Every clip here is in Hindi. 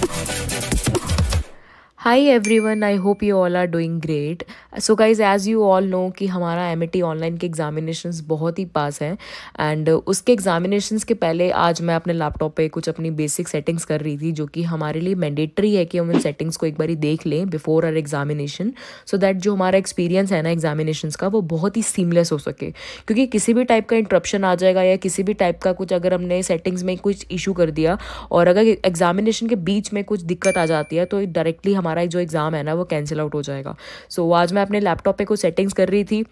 Thank you. Everyone I hope you all are doing great so guys as you all know कि हमारा एम टी ऑनलाइन के एग्जामिनेशन बहुत ही पास हैं एंड उसके एग्जामिनेशन के पहले आज मैं अपने लैपटॉप पर कुछ अपनी बेसिक सेटिंग्स कर रही थी जो कि हमारे लिए मैंडेटरी है कि हम उन सेटिंग्स को एक बार देख लें before our examination so that जो हमारा एक्सपीरियंस है ना एग्जामिनेशन का वो बहुत ही सीमलेस हो सके क्योंकि किसी भी टाइप का इंटरप्शन आ जाएगा या किसी भी टाइप का कुछ अगर हमने सेटिंग्स में कुछ इशू कर दिया और अगर एग्जामिनेशन के बीच में कुछ दिक्कत आ जाती है तो डायरेक्टली हमारा हमारा जो एग्ज़ाम है ना वो कैंसिल आउट हो जाएगा सो so, आज मैं अपने लैपटॉप पर कुछ सेटिंग्स कर रही थी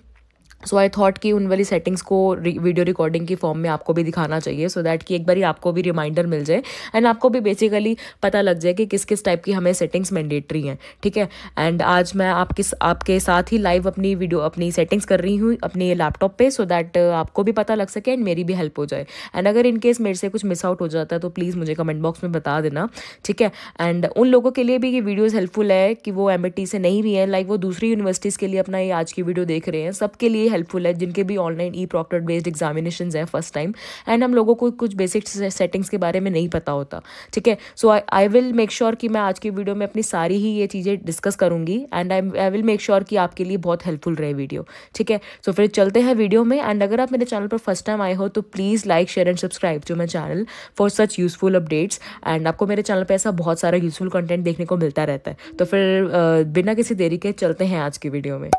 सो आई थॉट कि उन वाली सेटिंग्स को वीडियो रिकॉर्डिंग की फॉर्म में आपको भी दिखाना चाहिए सो so दैट कि एक बार आपको भी रिमाइंडर मिल जाए एंड आपको भी बेसिकली पता लग जाए कि किस किस टाइप की हमें सेटिंग्स मैंडेटरी हैं ठीक है एंड आज मैं आपके आपके साथ ही लाइव अपनी वीडियो अपनी सेटिंग्स कर रही हूँ अपने लैपटॉप पर सो दैट आपको भी पता लग सके एंड मेरी भी हेल्प हो जाए एंड अगर इनकेस मेरे से कुछ मिस आउट हो जाता है तो प्लीज़ मुझे कमेंट बॉक्स में बता देना ठीक है एंड उन लोगों के लिए भी ये वीडियोज़ हेल्पफुल है कि वो एम e से नहीं भी है लाइक वो दूसरी यूनिवर्सिटीज़ के लिए अपना ये आज की वीडियो देख रहे हैं सबके लिए लिए हेल्पफुल है जिनके भी online e proctor based examination है फर्स्ट टाइम एंड हम लोगों को कुछ बेसिक सेटिंग्स के बारे में नहीं पता होता ठीक है so I will make sure कि मैं आज की वीडियो में अपनी सारी ही ये चीज़ें डिस्कस करूंगी and I I will make sure कि आपके लिए बहुत हेल्पफुल रहे वीडियो ठीक है सो फिर चलते हैं वीडियो में एंड अगर आप मेरे चैनल पर फर्स्ट टाइम आए हो तो please like share and subscribe to my channel for such useful updates and आपको मेरे चैनल पर ऐसा बहुत सारा यूजफुल कंटेंट देखने को मिलता रहता है तो फिर बिना किसी देरी के चलते हैं आज की वीडियो में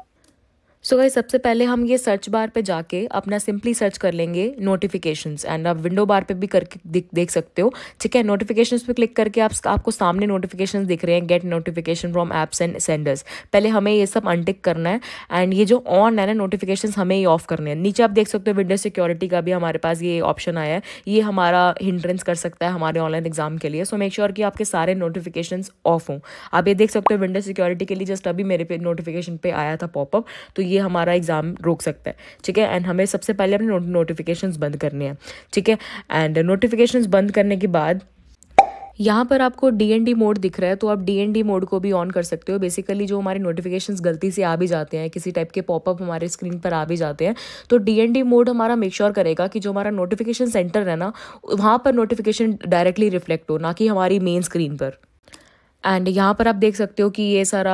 सो so भाई सबसे पहले हम ये सर्च बार पे जाके अपना सिंपली सर्च कर लेंगे नोटिफिकेशंस एंड आप विंडो बार पे भी करके देख देख सकते हो ठीक है नोटिफिकेशंस पे क्लिक करके आप आपको सामने नोटिफिकेशंस दिख रहे हैं get notification from apps and senders पहले हमें ये सब अनटिक करना है एंड ये जो ऑन है ना नोटिफिकेशन हमें ये ऑफ करने हैं नीचे आप देख सकते हो विंडो सिक्योरिटी का भी हमारे पास ये ऑप्शन आया है ये हमारा हिंड्रेंस कर सकता है हमारे ऑनलाइन एग्जाम के लिए सो मेक श्योर कि आपके सारे नोटिफिकेशन ऑफ हों आप ये देख सकते हो विंडो सिक्योरिटी के लिए जस्ट अभी मेरे पे नोटिफिकेशन पे आया था पॉपअप तो ये ये हमारा एग्ज़ाम रोक सकता है ठीक है एंड हमें सबसे पहले अपने नोटिफिकेशन बंद करने हैं ठीक है एंड नोटिफिकेशन बंद करने के बाद यहाँ पर आपको डी एन डी मोड दिख रहा है तो आप डी एन डी मोड को भी ऑन कर सकते हो बेसिकली जो हमारे नोटिफिकेशन गलती से आ भी जाते हैं किसी टाइप के पॉपअप हमारे स्क्रीन पर आ भी जाते हैं तो डी एन डी मोड हमारा मेक श्योर sure करेगा कि जो हमारा नोटिफिकेशन सेंटर है ना वहाँ पर नोटिफिकेशन डायरेक्टली रिफ्लेक्ट हो ना कि हमारी मेन स्क्रीन पर एंड यहाँ पर आप देख सकते हो कि ये सारा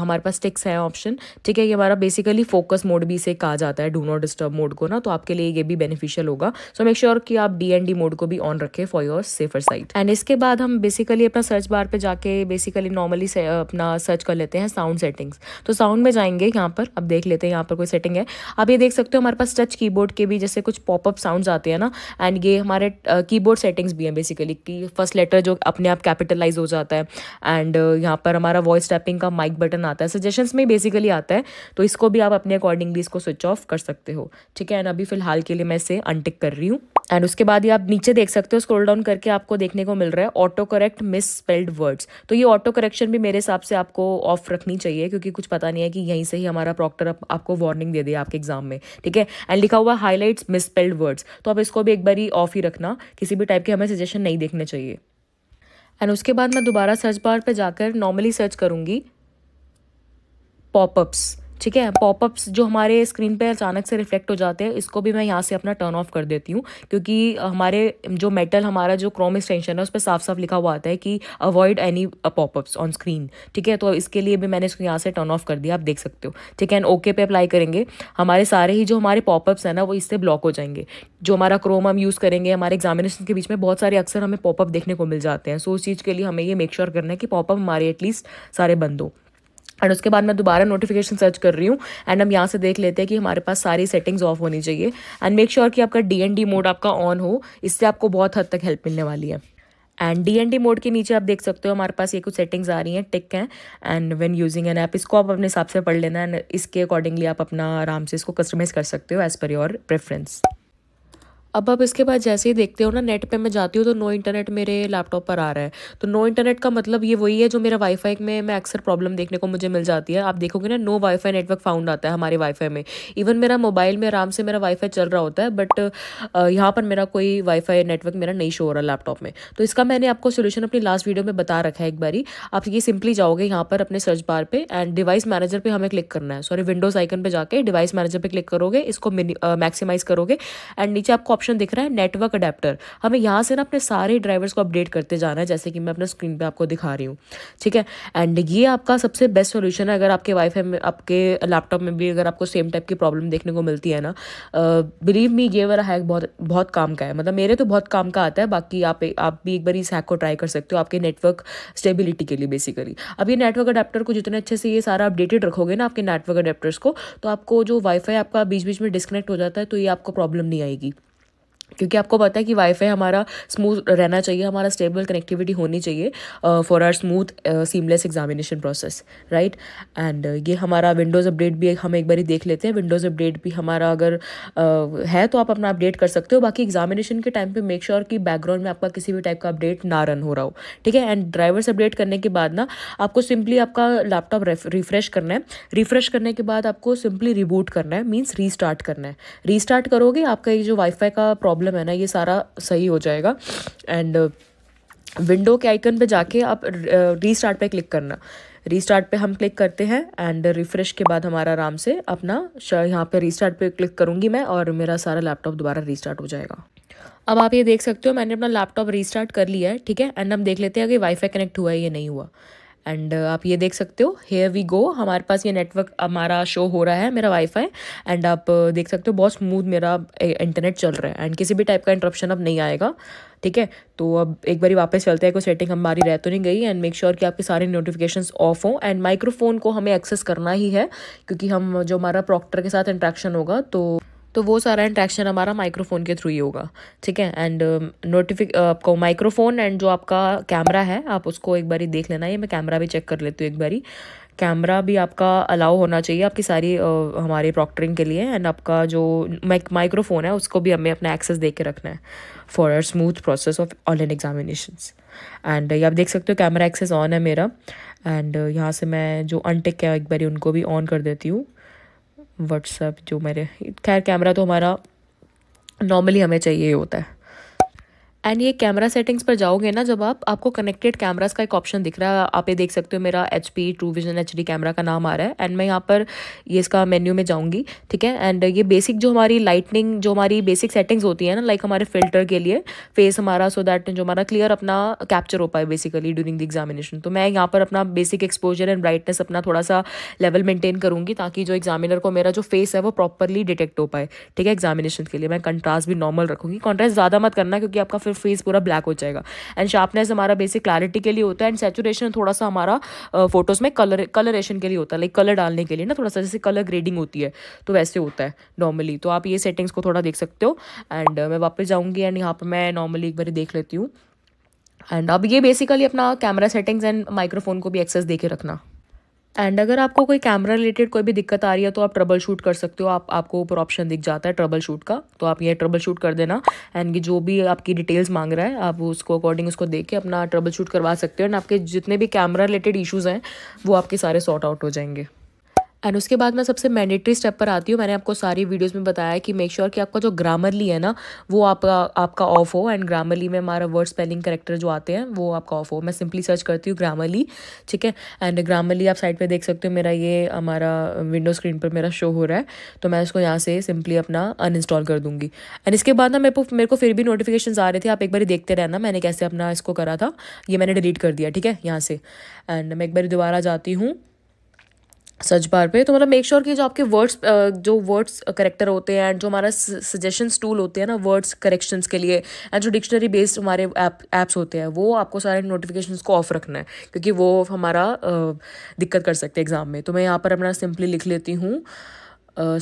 हमारे पास टिक्स है ऑप्शन ठीक है ये हमारा बेसिकली फोकस मोड भी इसे कहा जाता है डू नॉट डिस्टर्ब मोड को ना तो आपके लिए ये भी बेनिफिशियल होगा सो मेक श्योर कि आप डी एंड डी मोड को भी ऑन रखें for your safer side and इसके बाद हम बेसिकली अपना सर्च बार पर जाके बेसिकली नॉर्मली अपना सर्च कर लेते हैं साउंड सेटिंग्स तो साउंड में जाएंगे यहाँ पर अब देख लेते हैं यहाँ पर कोई सेटिंग है आप ये देख सकते हो हमारे पास टच कीबोर्ड के भी जैसे कुछ पॉपअप साउंड आते हैं ना एंड ये हमारे कीबोर्ड सेटिंग्स भी हैं बेसिकली कि फर्स्ट लेटर जो अपने आप कैपिटलाइज हो जाता है एंड uh, यहाँ पर हमारा वॉइस टैपिंग का माइक बटन आता है सजेशंस में बेसिकली आता है तो इसको भी आप अपने अकॉर्डिंगली इसको स्विच ऑफ कर सकते हो ठीक है एंड अभी फिलहाल के लिए मैं इसे अनटिक कर रही हूँ एंड उसके बाद ये आप नीचे देख सकते हो स्क्रॉल डाउन करके आपको देखने को मिल रहा है auto correct misspelled words तो ये ऑटो करेक्शन भी मेरे हिसाब से आपको ऑफ रखनी चाहिए क्योंकि कुछ पता नहीं है कि यहीं से ही हमारा प्रॉक्टर आप, आपको वार्निंग दे दे आपके एग्जाम में ठीक है एंड लिखा हुआ हाईलाइट्स मिस स्पेल्ड वर्ड्स तो आप इसको भी एक बार ही ऑफ ही रखना किसी भी टाइप के हमें सजेशन नहीं देखने चाहिए एंड उसके बाद मैं दोबारा सर्च बार पे जाकर नॉर्मली सर्च करूँगी पॉपअप्स ठीक है पॉपअप्स जो हमारे स्क्रीन पे अचानक से रिफ्लेक्ट हो जाते हैं इसको भी मैं यहाँ से अपना टर्न ऑफ कर देती हूँ क्योंकि हमारे जो मेटल हमारा जो क्रोम एक्सटेंशन है उस पर साफ साफ लिखा हुआ आता है कि avoid any popups on screen ठीक है तो इसके लिए भी मैंने इसको यहाँ से टर्न ऑफ कर दिया आप देख सकते हो ठीक है एंड ओके पे अप्लाई करेंगे हमारे सारे ही जो हमारे पॉपअप्स हैं ना वो इससे ब्लॉक हो जाएंगे जो हमारा क्रोम हम यूज़ करेंगे हमारे एग्जामिनेशन के बीच में बहुत सारे अक्सर हमें पॉपअप देखने को मिल जाते हैं सो उस चीज़ के लिए हमें ये मेक श्योर करना है कि पॉपअप हमारे एटलीस्ट सारे बंद हो एंड उसके बाद मैं दोबारा नोटिफिकेशन सर्च कर रही हूँ एंड हम यहाँ से देख लेते हैं कि हमारे पास सारी सेटिंग्स ऑफ होनी चाहिए एंड मेक श्योर कि आपका डी मोड आपका ऑन हो इससे आपको बहुत हद तक हेल्प मिलने वाली है and D N D mode के नीचे आप देख सकते हो हमारे पास ये कुछ सेटिंग्स आ रही हैं टिक हैं and when using an app इसको आप अपने हिसाब से पढ़ लेना एंड इसके अकॉर्डिंगली आप अपना आराम से इसको कस्टमाइज़ कर सकते हो एज़ पर योर प्रेफरेंस अब आप इसके बाद जैसे ही देखते हो ना नेट पे मैं जाती हूँ तो नो इंटरनेट मेरे लैपटॉप पर आ रहा है तो नो इंटरनेट का मतलब ये वही है जो मेरा वाईफाई में मैं अक्सर प्रॉब्लम देखने को मुझे मिल जाती है आप देखोगे ना नो वाईफाई नेटवर्क फाउंड आता है हमारे वाईफाई में इवन मेरा मोबाइल में आराम से मेरा वाईफाई चल रहा होता है बट यहाँ पर मेरा कोई वाईफाई नेटवर्क मेरा नहीं शो हो रहा लैपटॉप में तो इसका मैंने आपको सोल्यूशन अपनी लास्ट वीडियो में बता रखा है एक बारी आप ये सिंपली जाओगे यहाँ पर अपने सर्च बार पर एंड डिवाइस मैनेजर पर हमें क्लिक करना है सॉरी विंडोज आइकन पर जाकर डिवाइस मैनेजर पर क्लिक करोगे इसको मैक्सिमाइज करोगे एंड नीचे आपको ऑप्शन दिख रहा है नेटवर्क अडेप्टर हमें यहाँ से ना अपने सारे ड्राइवर्स को अपडेट करते जाना है जैसे कि मैं अपने स्क्रीन पर आपको दिखा रही हूँ ठीक है एंड ये आपका सबसे बेस्ट सोल्यूशन है अगर आपके वाईफाई में आपके लैपटॉप में भी अगर आपको सेम टाइप की प्रॉब्लम देखने को मिलती है ना बिलीव मी ये वाला हैक बहुत बहुत काम का है मतलब मेरे तो बहुत काम का आता है बाकी आप आप भी एक बार इस हैक को ट्राई कर सकते हो आपके नेटवर्क स्टेबिलिटी के लिए बेसिकली अब ये नेटवर्क अडेप्टर को जितने अच्छे से ये सारा अपडेटेड रखोगे ना आपके नेटवर्क अडेप्टर्स को तो आपको जो वाईफाई आपका बीच बीच में डिस्कनेक्ट हो जाता है तो ये आपको प्रॉब्लम नहीं आएगी क्योंकि आपको पता है कि वाईफाई हमारा स्मूथ रहना चाहिए हमारा स्टेबल कनेक्टिविटी होनी चाहिए for our smooth seamless examination process right and ये हमारा विंडोज़ अपडेट भी हम एक बार देख लेते हैं विंडोज़ अपडेट भी हमारा अगर uh, है तो आप अपना अपडेट कर सकते हो बाकी एग्जामिनेशन के टाइम पे मेक श्योर sure कि बैकग्राउंड में आपका किसी भी टाइप का अपडेट ना रन हो रहा हो ठीक है एंड ड्राइवर्स अपडेट करने के बाद ना आपको सिंपली आपका लैपटॉप रिफ्रेश करना है रिफ्रेश करने के बाद आपको सिंपली रिबूट करना है मीन्स रीस्टार्ट करना है रीस्टार्ट करोगे आपका ये जो वाईफाई का प्रॉब्लम प्रॉब्लम है ना ये सारा सही हो जाएगा एंड विंडो uh, के आइकन पे जाके आप रीस्टार्ट uh, पे क्लिक करना रीस्टार्ट पे हम क्लिक करते हैं एंड रिफ़्रेश के बाद हमारा आराम से अपना यहाँ पे रीस्टार्ट पे क्लिक करूँगी मैं और मेरा सारा लैपटॉप दोबारा रीस्टार्ट हो जाएगा अब आप ये देख सकते हो मैंने अपना लैपटॉप रीस्टार्ट कर लिया है ठीक है एंड हम देख लेते हैं कि वाईफाई कनेक्ट हुआ है या नहीं हुआ एंड uh, आप ये देख सकते हो हेयर वी गो हमारे पास ये नेटवर्क हमारा शो हो रहा है मेरा वाईफाई एंड आप uh, देख सकते हो बहुत स्मूथ मेरा इंटरनेट चल रहा है एंड किसी भी टाइप का इंटरप्शन अब नहीं आएगा ठीक है तो अब एक बार वापस चलते हैं कोई सेटिंग हमारी रह तो नहीं गई एंड मेक श्योर कि आपके सारे नोटिफिकेशंस ऑफ हों एंड माइक्रोफोन को हमें एक्सेस करना ही है क्योंकि हम जो हमारा प्रॉक्टर के साथ इंट्रैक्शन होगा तो तो वो सारा इंट्रैक्शन हमारा माइक्रोफोन के थ्रू ही होगा ठीक है एंड नोटिफिक um, uh, आपको माइक्रोफोन एंड जो आपका कैमरा है आप उसको एक बारी देख लेना ये मैं कैमरा भी चेक कर लेती हूँ एक बारी कैमरा भी आपका अलाउ होना चाहिए आपकी सारी आ, हमारे प्रॉक्टरिंग के लिए एंड आपका जो माइक माइक्रोफोन है उसको भी हमें अपना एक्सेस दे के रखना है for our smooth process of online examinations and ये आप देख सकते हो कैमरा एक्सेस ऑन है मेरा एंड uh, यहाँ से मैं जो अनटेक है एक बारी उनको भी ऑन कर देती हूँ व्हाट्सअप जो मेरे खैर कैमरा तो हमारा नॉर्मली हमें चाहिए होता है एंड ये कैमरा सेटिंग्स पर जाओगे ना जब आप आपको कनेक्टेड कैमरास का एक ऑप्शन दिख रहा है आप ये देख सकते हो मेरा H P true vision H D camera का नाम आ रहा है एंड मैं यहाँ पर ये इसका मेन्यू में जाऊँगी ठीक है एंड ये बेसिक जो हमारी लाइटनिंग जो हमारी बेसिक सेटिंग्स होती है ना लाइक हमारे फिल्टर के लिए फेस हमारा सो so दैट जो हमारा क्लियर अपना कैप्चर हो पाए बेसिकली ड्यूरिंग द एग्जामिनेशन तो मैं यहाँ पर अपना बेसिक एक्सपोजर एंड ब्राइटनेस अपना थोड़ा सा लेवल मेंटेन करूँगी ताकि जो एग्जामिनर को मेरा जो फेस है वो प्रॉपरली डिटेक्ट हो पाए ठीक है एग्जामिनेशन के लिए मैं कंट्रास्ट भी नॉर्मल रखूँगी कॉन्ट्रास्ट ज़्यादा मत करना क्योंकि आपका फिर फेस पूरा ब्लैक हो जाएगा एंड शार्पनेस हमारा बेसिक क्लैरिटी के लिए होता है एंड सेचुरेशन थोड़ा सा हमारा फोटोज़ में कलर कलरेशन के लिए होता है लाइक कलर डालने के लिए ना थोड़ा सा जैसे कलर ग्रेडिंग होती है तो वैसे होता है नॉर्मली तो आप ये सेटिंग्स को थोड़ा देख सकते हो एंड मैं वापस जाऊँगी एंड यहाँ पर मैं नॉर्मली एक बार देख लेती हूँ एंड अब ये बेसिकली अपना कैमरा सेटिंग्स एंड माइक्रोफोन को भी एक्सेस दे के रखना एंड अगर आपको कोई कैमरा रिलेटेड कोई भी दिक्कत आ रही है तो आप ट्रबल शूट कर सकते हो आप आपको ऊपर ऑप्शन दिख जाता है ट्रबल शूट का तो आप ये ट्रबल शूट कर देना एंड जो भी आपकी डिटेल्स मांग रहा है आप उसको अकॉर्डिंग उसको देख के अपना ट्रबल शूट करवा सकते हो एंड आपके जितने भी कैमरा रिलेटेड इशूज़ हैं वो आपके सारे सॉर्ट आउट हो जाएंगे एंड उसके बाद मैं सबसे मैंडेटरी स्टेप पर आती हूँ मैंने आपको सारी वीडियोस में बताया कि मेक श्योर sure कि आपका जो ग्रामरली है ना वो आपका आपका ऑफ हो एंड ग्रामरली में हमारा वर्ड स्पेलिंग करेक्टर जो आते हैं वो आपका ऑफ हो मैं सिंपली सर्च करती हूँ ग्रामरली ठीक है एंड ग्रामरली आप साइड पर देख सकते हो मेरा ये हमारा विंडो स्क्रीन पर मेरा शो हो रहा है तो मैं इसको यहाँ से सिंपली अपना अनइंस्टॉल कर दूँगी एंड इसके बाद ना मेरे को मेरे को फिर भी नोटिफिकेशन आ रहे थे आप एक बार देखते रहना मैंने कैसे अपना इसको करा था ये मैंने डिलीट कर दिया ठीक है यहाँ से एंड मैं एक बार दोबारा जाती हूँ सर्च बार पे तो मतलब मेक श्योर कि जो आपके वर्ड्स जो वर्ड्स करेक्टर होते हैं एंड जो हमारा सजेशन टूल होते हैं ना वर्ड्स करेक्शंस के लिए एंड जो डिक्शनरी बेस्ड हमारे ऐप ऐप्स होते हैं वो आपको सारे नोटिफिकेशन को ऑफ रखना है क्योंकि वो हमारा दिक्कत कर सकते हैं एग्ज़ाम में तो मैं यहाँ पर अपना सिंपली लिख लेती हूँ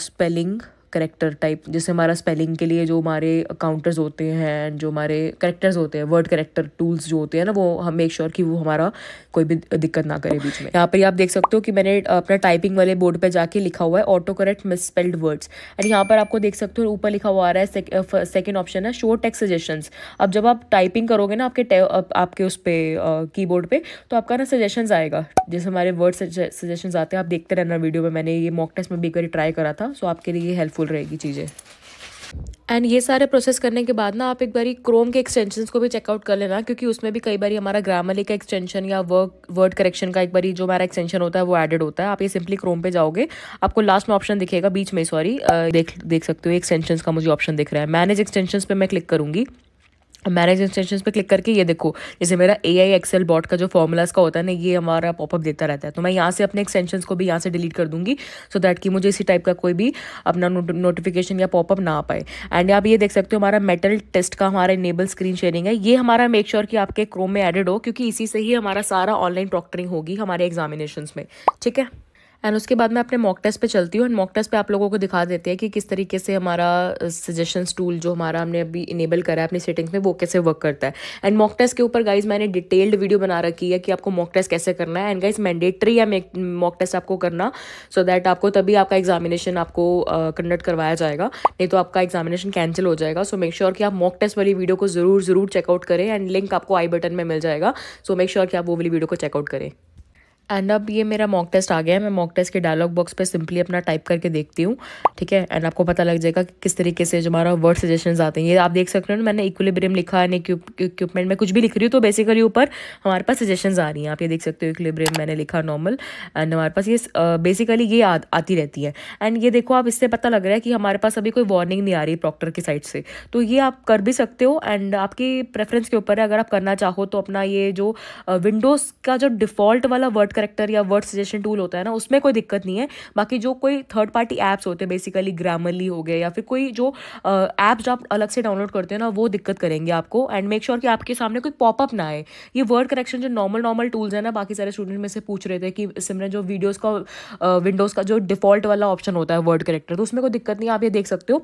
स्पेलिंग करेक्टर टाइप जैसे हमारा स्पेलिंग के लिए जो हमारे काउंटर्स होते हैं जो हमारे करेक्टर्स होते हैं वर्ड करेक्टर टूल्स जो होते हैं ना वो हम मेक श्योर कि वो हमारा कोई भी दिक्कत ना करे बीच में यहाँ पर आप देख सकते हो कि मैंने अपना टाइपिंग वाले बोर्ड पर जाके लिखा हुआ है auto correct misspelled words and यहाँ पर आपको देख सकते हो ऊपर लिखा हुआ आ रहा है सेकेंड ऑप्शन है शो टेक्स सजेशंस अब जब आप टाइपिंग करोगे ना आपके आपके उस पर कीबोर्ड बोर्ड तो आपका ना सजेशन आएगा जैसे हमारे वर्ड सजेशन आते हैं आप देखते रहना वीडियो में मैंने ये मॉक टेस्ट में भी एक बार ट्राई करा था सो आपके लिए हेल्पफुल यूज़फुल रहेगी चीज़ें एंड ये सारे प्रोसेस करने के बाद ना आप एक बारी क्रोम के एक्सटेंशन को भी चेकआउट कर लेना क्योंकि उसमें भी कई बार हमारा ग्रामली का एक्सटेंशन या वर्क वर्ड करेक्शन का एक बारी जो हमारा एक्सटेंशन होता है वो एडेड होता है आप ये सिंपली क्रोम पे जाओगे आपको लास्ट में ऑप्शन दिखेगा बीच में सॉरी देख देख सकते हो एक्सटेंशन का मुझे ऑप्शन दिख रहा है मैनेज एक्सटेंशन पर मैं क्लिक करूँगी मैनेज इंस्टेंशन पे क्लिक करके ये देखो जैसे मेरा ए आई एक्सेल बॉट का जो फॉर्मूलाज का होता है ना ये हमारा पॉपअप देता रहता है तो मैं यहाँ से अपने एक्सटेंशन को भी यहाँ से डिलीट कर दूँगी सो so दैट कि मुझे इसी टाइप का कोई भी अपना नोटिफिकेशन या पॉपअप ना आ पाए एंड आप ये देख सकते हो हमारा मेटल टेस्ट का हमारा इनेबल स्क्रीन शेयरिंग है ये हमारा मेक श्योर sure कि आपके क्रोम में एडेड हो क्योंकि इसी से ही हमारा सारा ऑनलाइन प्रॉक्टरिंग होगी हमारे एग्जामिनेशन में ठीक है एंड उसके बाद मैं अपने मॉक टेस्ट पे चलती हूँ एंड मॉक टेस्ट पे आप लोगों को दिखा देते हैं कि किस तरीके से हमारा सजेशन uh, टूल जो हमारा हमने अभी इनेबल करा है अपनी सेटिंग्स में वो कैसे वर्क करता है एंड मॉक टेस्ट के ऊपर गाइज मैंने डिटेल्ड वीडियो बना रखी है कि आपको मॉक टेस्ट कैसे करना है एंड गाइज मैंडेटरी है मॉक टेस्ट आपको करना सो so दैट आपको तभी आपका एग्जामिनेशन आपको कंडक्ट uh, करवाया जाएगा नहीं तो आपका एग्जामिनेशन कैंसिल हो जाएगा सो मेक श्योर कि आप मॉक टेस्ट वाली वीडियो को ज़रूर ज़रूर चेकआउट करें एंड लिंक आपको आई बटन में मिल जाएगा सो मेक श्योर कि आप वो वाली वीडियो को चेकआउट करें एंड अब ये मेरा मॉक टेस्ट आ गया है मैं मॉक टेस्ट के डायलॉग बॉक्स पे सिंपली अपना टाइप करके देखती हूँ ठीक है एंड आपको पता लग जाएगा कि किस तरीके से जो हमारा वर्ड सजेशन आते हैं ये आप देख सकते हो मैंने इक्विलिब्रियम लिखा है इक्विपमेंट में कुछ भी लिख रही हूँ तो बेसिकली ऊपर हमारे पास सजेशन आ रही हैं आप ये देख सकते हो इक्विलिब्रियम मैंने लिखा नॉर्मल एंड हमारे पास ये बेसिकली ये आ, आती रहती है एंड ये देखो आप इससे पता लग रहा है कि हमारे पास अभी कोई वार्निंग नहीं आ रही प्रॉक्टर की साइड से तो ये आप कर भी सकते हो एंड आपकी प्रेफरेंस के ऊपर है अगर आप करना चाहो तो अपना ये जो विंडोज़ का जो डिफ़ॉल्ट वाला वर्ड वर्ड करेक्टर या वर्ड सजेशन टूल होता है ना उसमें कोई दिक्कत नहीं है बाकी जो कोई थर्ड पार्टी ऐप्स होते हैं बेसिकली ग्रामरली हो गए या फिर कोई जो ऐप्स जो आप अलग से डाउनलोड करते हो ना वो दिक्कत करेंगे आपको एंड मेक श्योर कि आपके सामने कोई पॉपअप ना आए ये वर्ड करेक्शन जो नॉर्मल नॉर्मल टूल्स हैं ना बाकी सारे स्टूडेंट में से पूछ रहे थे कि सिमरन जो वीडियोज़ का विंडोज़ का जो डिफ़ॉल्ट वाला ऑप्शन होता है वर्ड करेक्टर तो उसमें कोई दिक्कत नहीं आप ये देख सकते हो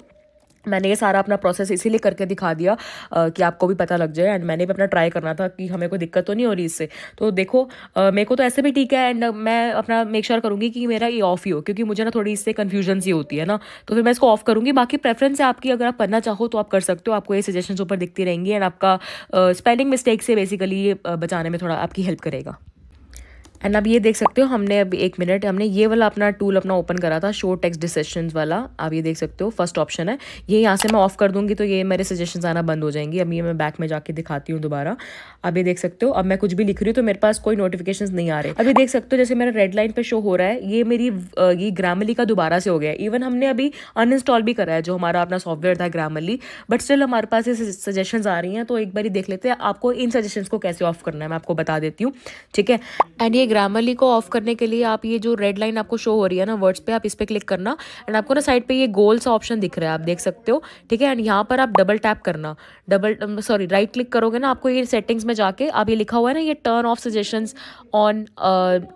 मैंने ये सारा अपना प्रोसेस इसीलिए करके दिखा दिया आ, कि आपको भी पता लग जाए एंड मैंने भी अपना ट्राई करना था कि हमें कोई दिक्कत तो नहीं हो रही इससे तो देखो मेरे को तो ऐसे भी ठीक है एंड मैं अपना मेक श्योर sure करूँगी कि मेरा ये ऑफ ही हो क्योंकि मुझे ना थोड़ी इससे कन्फ्यूजन सी होती है ना तो फिर मैं इसको ऑफ करूँगी बाकी प्रेफरेंस है आपकी अगर आप पढ़ना चाहो तो आप कर सकते हो आपको ये सजेशन ऊपर दिखती रहेंगी एंड आपका स्पेलिंग मिस्टेक से बेसिकली ये बचाने में थोड़ा आपकी हेल्प करेगा एंड अब ये देख सकते हो हमने अभी एक मिनट हमने ये वाला अपना टूल अपना ओपन करा था शो टेक्स डिसेशन वाला आप ये देख सकते हो फर्स्ट ऑप्शन है ये यहाँ से मैं ऑफ कर दूंगी तो ये मेरे सजेशन आना बंद हो जाएंगी अभी ये मैं बैक में जाके दिखाती हूँ दोबारा अब ये देख सकते हो अब मैं कुछ भी लिख रही हूँ तो मेरे पास कोई नोटिफिकेशन नहीं आ रहे अभी देख सकते हो जैसे मेरा रेड लाइन पर शो हो रहा है ये मेरी ये ग्रामली का दोबारा से हो गया इवन हमने अभी अनइंस्टॉल भी करा है जो हमारा अपना सॉफ्टवेयर था ग्रामली बट स्टिल हमारे पास ये सजेशन आ रही हैं तो एक बार देख लेते हैं आपको इन सजेशन को कैसे ऑफ करना है मैं आपको बता देती हूँ ठीक है एंड ये ग्रामरली को ऑफ करने के लिए आप ये जो रेड लाइन आपको शो हो रही है ना वर्ड्स पे आप इस पर क्लिक करना एंड आपको ना साइड पे ये गोल्स ऑप्शन दिख रहा है आप देख सकते हो ठीक है एंड यहाँ पर आप डबल टैप करना डबल सॉरी राइट क्लिक करोगे ना आपको ये सेटिंग्स में जाके आप ये लिखा हुआ है ना ये turn off suggestion on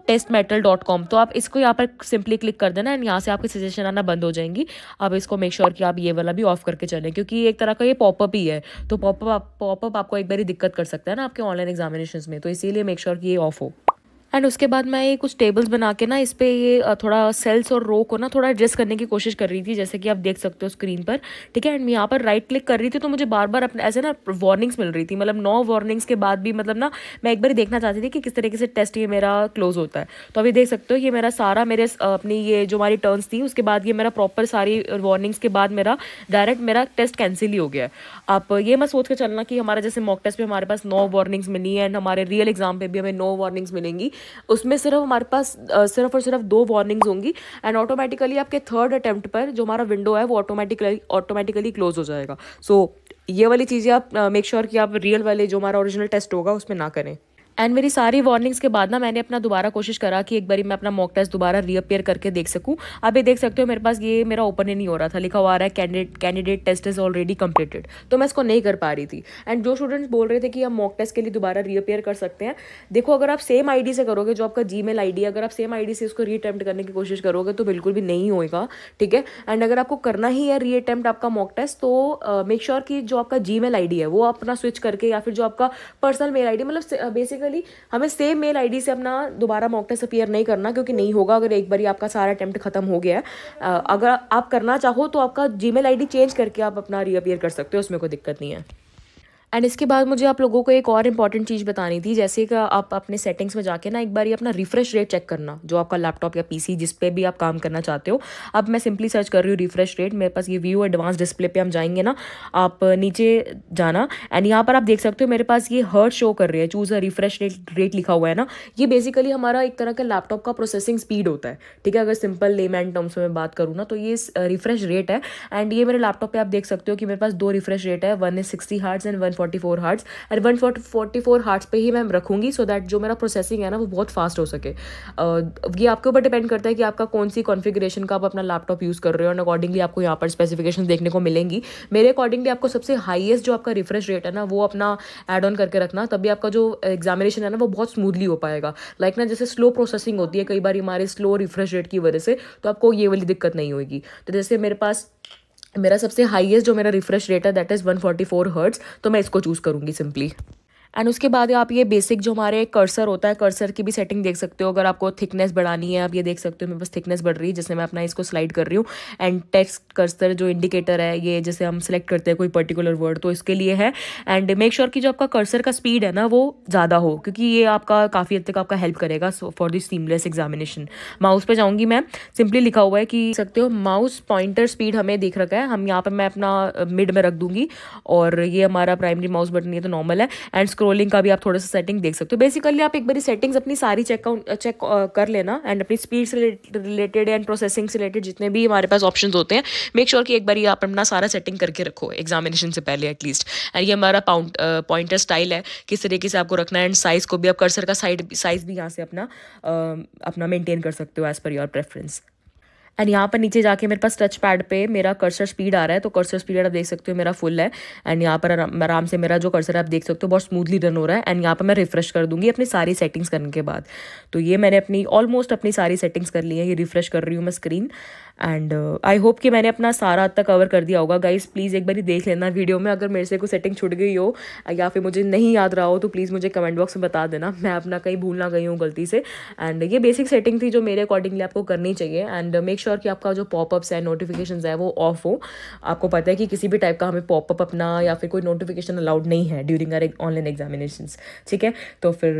test Mettl dot com तो आप इसको यहाँ पर सिंपली क्लिक कर देना एंड यहाँ से आपकी सजेशन आना बंद हो जाएंगी आप इसको मेक श्योर sure कि आप ये वाला भी ऑफ करके चलें क्योंकि एक तरह का ये पॉपअप ही है तो पॉपअप पॉपअप आपको एक बार दिक्कत कर सकता है ना आपके ऑनलाइन एग्जामिनेशन में तो इसीलिए मेक श्योर sure कि ये ऑफ हो एंड उसके बाद मैं ये कुछ टेबल्स बना के ना इस पर ये थोड़ा सेल्स और रो को ना थोड़ा एडजस्ट करने की कोशिश कर रही थी जैसे कि आप देख सकते हो स्क्रीन पर ठीक है एंड यहाँ पर राइट क्लिक कर रही थी तो मुझे बार बार अपने ऐसे ना वार्निंग्स मिल रही थी मतलब नौ वार्निंग्स के बाद भी मतलब ना मैं एक बार देखना चाहती थी कि किस तरीके से टेस्ट ये मेरा क्लोज होता है तो अभी देख सकते हो ये मेरा सारा मेरे अपनी ये जो हमारी टर्नस थी उसके बाद ये मेरा प्रॉपर सारी वार्निंग्स के बाद मेरा डायरेक्ट मेरा टेस्ट कैंसिल ही हो गया आप ये मैं सोच कर चलना कि हमारा जैसे मॉक टेस्ट पर हमारे पास नौ वार्निंग्स मिली है एंड हमारे रियल एग्जाम पर भी हमें नौ वार्निंग्स मिलेंगी उसमें सिर्फ हमारे पास सिर्फ और सिर्फ दो वार्निंग्स होंगी एंड ऑटोमेटिकली आपके थर्ड अटैम्प्ट पर जो हमारा विंडो है वो ऑटोमेटिकली ऑटोमेटिकली क्लोज हो जाएगा सो so, ये वाली चीज़ें आप मेक uh, श्योर sure कि आप रियल वाले जो हमारा ओरिजिनल टेस्ट होगा उसमें ना करें एंड मेरी सारी वार्निंग्स के बाद ना मैंने अपना दोबारा कोशिश करा कि एक बारी मैं अपना मॉक टेस्ट दोबारा रीअपेयर करके देख सकूँ अब ये देख सकते हो मेरे पास ये मेरा ओपन ही नहीं हो रहा था लिखा हुआ आ रहा है candidate candidate test is already completed तो मैं इसको नहीं कर पा रही थी एंड जो स्टूडेंट्स बोल रहे थे कि हम मॉक टेस्ट के लिए दोबारा रीअपेयर कर सकते हैं देखो अगर आप सेम आई से करोगे जो आपका जी मेल है अगर आप सेम आई से इसको रीअटैम्प्ट करने की कोशिश करोगे तो बिल्कुल भी नहीं होएगा ठीक है एंड अगर आपको करना ही है रीअटैम्प्ट आपका मॉक टेस्ट तो मेक श्योर कि जो आपका जी मेल है वो अपना स्विच करके या फिर जो आपका पर्सनल मेल आई मतलब बेसिकली बेसिकली हमें सेम मेल आईडी से अपना दोबारा मॉक टेस्ट अपियर नहीं करना क्योंकि नहीं होगा अगर एक बार आपका सारा अटैम्प्ट खत्म हो गया है अगर आप करना चाहो तो आपका जी मेल चेंज करके आप अपना रीअपियर कर सकते हो उसमें कोई दिक्कत नहीं है एंड इसके बाद मुझे आप लोगों को एक और इंपॉर्टेंट चीज़ बतानी थी जैसे कि आप अपने सेटिंग्स में जाके ना एक बार ये अपना रिफ्रेश रेट चेक करना जो आपका लैपटॉप या पीसी जिस पे भी आप काम करना चाहते हो अब मैं सिंपली सर्च कर रही हूँ रिफ्रेश रेट मेरे पास ये व्यू एडवांस डिस्प्ले पे हम जाएंगे ना आप नीचे जाना एंड यहाँ पर आप देख सकते हो मेरे पास ये हर्ट शो कर रही है choose a refresh rate rate लिखा हुआ है ना ये बेसिकली हमारा एक तरह का लैपटॉप का प्रोसेसिंग स्पीड होता है ठीक है अगर सिंपल एंड टर्म्स में बात करूँ ना तो ये रिफ्रेश रेट है एंड ये मेरे लैपटॉप पर आप देख सकते हो कि मेरे पास दो रिफ्रेश रेट है one is sixty hertz and one forty four hertz and one forty four hertz पर ही मैं रखूंगी सो दैट जो मेरा प्रोसेसिंग है ना वो बहुत फास्ट हो सके uh, ये आपके ऊपर डिपेंड करता है कि आपका कौन सी कॉन्फिग्रेशन का आप अपना लैपटॉप यूज़ कर रहे हो एंड अकॉर्डिंगली आपको यहाँ पर स्पेसिफिकेशन देखने को मिलेंगी मेरे अकॉर्डिंगली आपको सबसे हाईएस्ट जो आपका रिफ्रेश रेट है ना वो अपना एड ऑन करके रखना तभी आपका जो एग्जामिनेशन है ना वो बहुत स्मूथली हो पाएगा लाइक like ना जैसे स्लो प्रोसेसिंग होती है कई बार हमारे स्लो रिफ्रेश रेट की वजह से तो आपको ये वाली दिक्कत नहीं होगी तो जैसे मेरे पास मेरा सबसे हाईएस्ट जो मेरा रिफ्रेश रेट है दैट इज़ 144 फोर्टी हर्ट्स तो मैं इसको चूज़ करूँगी सिंपली एंड उसके बाद आप ये बेसिक जो हमारे कर्सर होता है कर्सर की भी सेटिंग देख सकते हो अगर आपको थिकनेस बढ़ानी है आप ये देख सकते हो मेरे पास थिकनेस बढ़ रही है जैसे मैं अपना इसको स्लाइड कर रही हूँ एंड टेक्स्ट कर्सर जो इंडिकेटर है ये जैसे हम सेलेक्ट करते हैं कोई पर्टिकुलर वर्ड तो इसके लिए है एंड मेक श्योर कि जो आपका कर्सर का स्पीड है ना वो ज़्यादा हो क्योंकि ये आपका काफ़ी हद तक आपका हेल्प करेगा for this seamless examination mouse पर जाऊँगी मैं सिंपली लिखा हुआ है कि सकते हो माउस पॉइंटर स्पीड हमें देख रखा है हम यहाँ पर मैं अपना मिड में रख दूंगी और ये हमारा प्राइमरी माउस बटन ये तो नॉर्मल है एंड स्क्रोलिंग का भी आप थोड़ा सा सेटिंग देख सकते हो बेसिकली आप एक बार सेटिंग्स अपनी सारी चेक चेक uh, कर लेना एंड अपनी स्पीड से रिलेटेड एंड प्रोसेसिंग से रिलेटेड जितने भी हमारे पास ऑप्शन होते हैं मेक श्योर sure कि एक बार आप अपना सारा सेटिंग करके रखो एग्जामिनेशन से पहले एटलीस्ट एंड ये हमारा पाउंट पॉइंटर स्टाइल है किस तरीके से आपको रखना है एंड साइज़ को भी आप कर्सर का साइड साइज़ भी यहाँ से अपना uh, अपना मेंटेन कर सकते हो as per your preference and यहाँ पर नीचे जाके मेरे पास टच पैड पे मेरा कर्सर स्पीड आ रहा है तो कर्सर स्पीड आप देख सकते हो मेरा फुल है एंड यहाँ पर आराम से मेरा जो कर्सर है आप देख सकते हो बहुत स्मूथली रन हो रहा है एंड यहाँ पर मैं रिफ्रेश कर दूँगी अपनी सारी सेटिंग्स करने के बाद तो ये मैंने अपनी ऑलमोस्ट अपनी सारी सेटिंग्स कर ली है ये रिफ्रेश कर रही हूँ मैं स्क्रीन एंड आई होप कि मैंने अपना सारा हद तक कवर कर दिया होगा गाइज प्लीज़ एक बार देख लेना वीडियो में अगर मेरे से कोई सेटिंग छुट गई हो या फिर मुझे नहीं याद रहा हो तो प्लीज़ मुझे कमेंट बॉक्स में बता देना मैं अपना कहीं भूल ना गई हूँ गलती से एंड ये बेसिक सेटिंग थी जो मेरे अकॉर्डिंगली आपको करनी चाहिए एंड मेक श्योर कि आपका जो पॉपअप्स है नोटिफिकेशन है वो ऑफ हो आपको पता है कि किसी भी टाइप का हमें पॉपअप अपना या फिर कोई नोटिफिकेशन अलाउड नहीं है ड्यूरिंग आर ऑनलाइन एग्जामिनेशन ठीक है तो फिर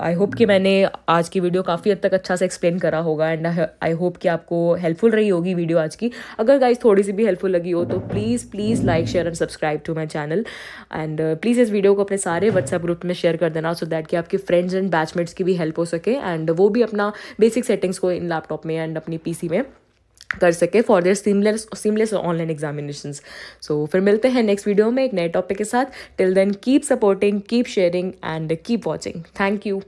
आई uh, होप कि मैंने आज की वीडियो काफ़ी हद तक अच्छा से एक्सप्लेन करा होगा एंड आई होप कि आपको हेल्पफुल रही होगी होगी वीडियो आज की अगर गाइज थोड़ी सी भी हेल्पफुल लगी हो तो please please like share and subscribe to my channel and please इस वीडियो को अपने सारे व्हाट्सएप ग्रुप में शेयर कर देना सो दैट कि आपके फ्रेंड्स एंड बैचमेट्स की भी हेल्प हो सके एंड वो भी अपना बेसिक सेटिंग्स को इन लैपटॉप में एंड अपनी पीसी में कर सके for their seamless seamless online examination so फिर मिलते हैं नेक्स्ट वीडियो में एक नए टॉपिक के साथ till then keep supporting keep sharing and keep watching thank you